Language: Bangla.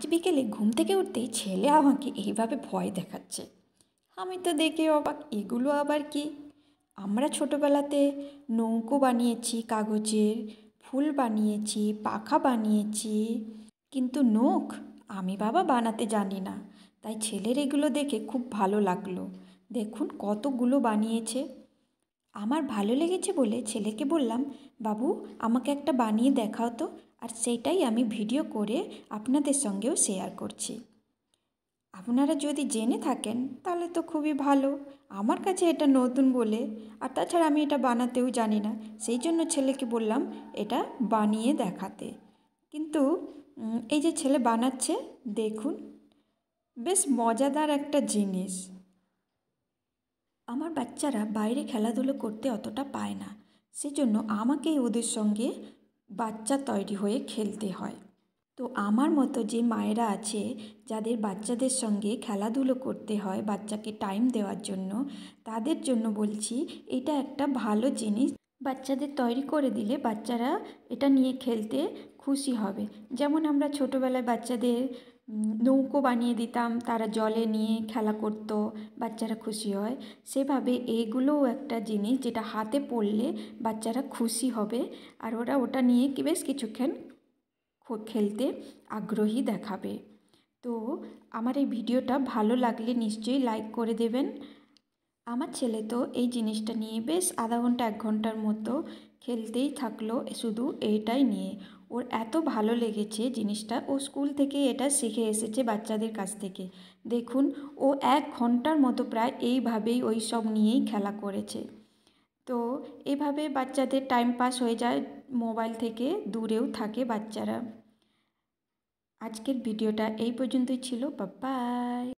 আজ বিকেলে ঘুম থেকে উঠতেই ছেলে আমাকে এইভাবে ভয় দেখাচ্ছে আমি তো দেখে অবাক এগুলো আবার কি আমরা ছোটোবেলাতে নৌকো বানিয়েছি কাগজের ফুল বানিয়েছি পাখা বানিয়েছি কিন্তু নখ আমি বাবা বানাতে জানি না তাই ছেলের এগুলো দেখে খুব ভালো লাগলো দেখুন কতগুলো বানিয়েছে আমার ভালো লেগেছে বলে ছেলেকে বললাম বাবু আমাকে একটা বানিয়ে দেখাও তো আর সেটাই আমি ভিডিও করে আপনাদের সঙ্গেও শেয়ার করছি আপনারা যদি জেনে থাকেন তাহলে তো খুবই ভালো আমার কাছে এটা নতুন বলে আর তাছাড়া আমি এটা বানাতেও জানি না সেই জন্য ছেলেকে বললাম এটা বানিয়ে দেখাতে কিন্তু এই যে ছেলে বানাচ্ছে দেখুন বেশ মজাদার একটা জিনিস আমার বাচ্চারা বাইরে খেলাধুলো করতে অতটা পায় না সেজন্য আমাকেই ওদের সঙ্গে বাচ্চা তৈরি হয়ে খেলতে হয় তো আমার মতো যে মায়েরা আছে যাদের বাচ্চাদের সঙ্গে খেলাধুলো করতে হয় বাচ্চাকে টাইম দেওয়ার জন্য তাদের জন্য বলছি এটা একটা ভালো জিনিস বাচ্চাদের তৈরি করে দিলে বাচ্চারা এটা নিয়ে খেলতে খুশি হবে যেমন আমরা ছোটোবেলায় বাচ্চাদের নৌকো বানিয়ে দিতাম তারা জলে নিয়ে খেলা করতো বাচ্চারা খুশি হয় সেভাবে এইগুলোও একটা জিনিস যেটা হাতে পড়লে বাচ্চারা খুশি হবে আর ওরা ওটা নিয়ে কি বেশ কিছুক্ষণ খেলতে আগ্রহী দেখাবে তো আমার এই ভিডিওটা ভালো লাগলে নিশ্চয়ই লাইক করে দেবেন আমার ছেলে তো এই জিনিসটা নিয়ে বেশ আধা ঘন্টা এক ঘন্টার মতো খেলতেই থাকলো শুধু এইটাই নিয়ে ওর এত ভালো লেগেছে জিনিসটা ও স্কুল থেকে এটা শিখে এসেছে বাচ্চাদের কাছ থেকে দেখুন ও এক ঘন্টার মতো প্রায় এইভাবেই ওই সব নিয়েই খেলা করেছে তো এভাবে বাচ্চাদের টাইম পাস হয়ে যায় মোবাইল থেকে দূরেও থাকে বাচ্চারা আজকের ভিডিওটা এই পর্যন্তই ছিল বাবাই